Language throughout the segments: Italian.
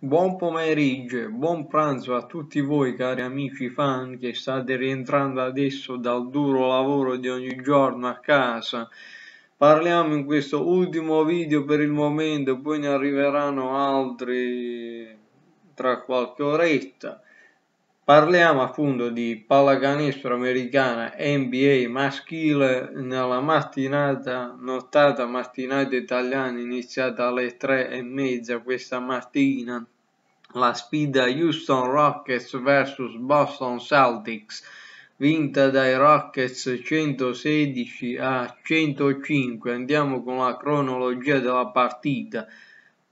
Buon pomeriggio, buon pranzo a tutti voi cari amici fan che state rientrando adesso dal duro lavoro di ogni giorno a casa. Parliamo in questo ultimo video per il momento, poi ne arriveranno altri tra qualche oretta. Parliamo appunto di pallacanestro americana NBA maschile nella mattinata, nottata mattinata italiana iniziata alle tre e mezza questa mattina. La sfida Houston Rockets vs Boston Celtics vinta dai Rockets 116 a 105. Andiamo con la cronologia della partita.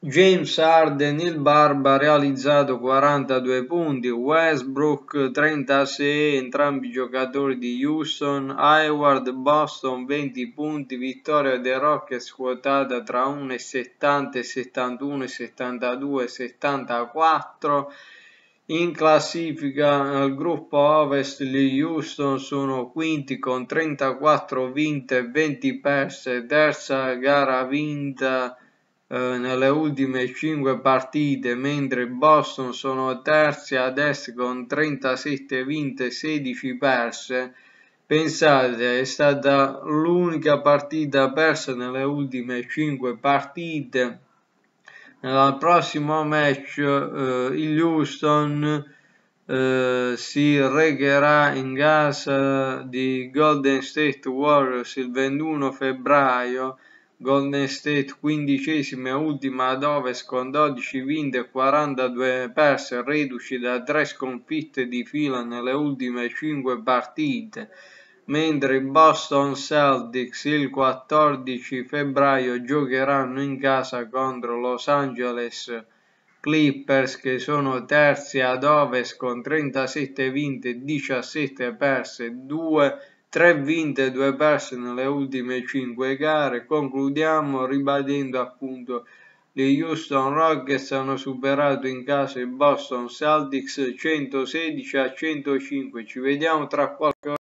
James Harden il Barba ha realizzato 42 punti, Westbrook 36, entrambi giocatori di Houston, Hayward Boston 20 punti, vittoria dei Rockets quotata tra 1,70 e 71 e 72 74. In classifica nel gruppo Ovest gli Houston sono quinti con 34 vinte e 20 perse, terza gara vinta eh, nelle ultime 5 partite, mentre Boston sono terzi ad est con 37 vinte e 16 perse. Pensate, è stata l'unica partita persa nelle ultime 5 partite. Nel prossimo match eh, il Houston eh, si recherà in casa di Golden State Warriors il 21 febbraio Golden State quindicesima e ultima ad ovest con 12 vinte e 42 perse, reduci da tre sconfitte di fila nelle ultime 5 partite, mentre i Boston Celtics il 14 febbraio giocheranno in casa contro Los Angeles Clippers che sono terzi ad ovest con 37 vinte e 17 perse, 2 3 vinte, e 2 perse nelle ultime 5 gare. Concludiamo ribadendo appunto gli Houston Rockets hanno superato in casa i Boston Celtics 116 a 105. Ci vediamo tra qualche ora.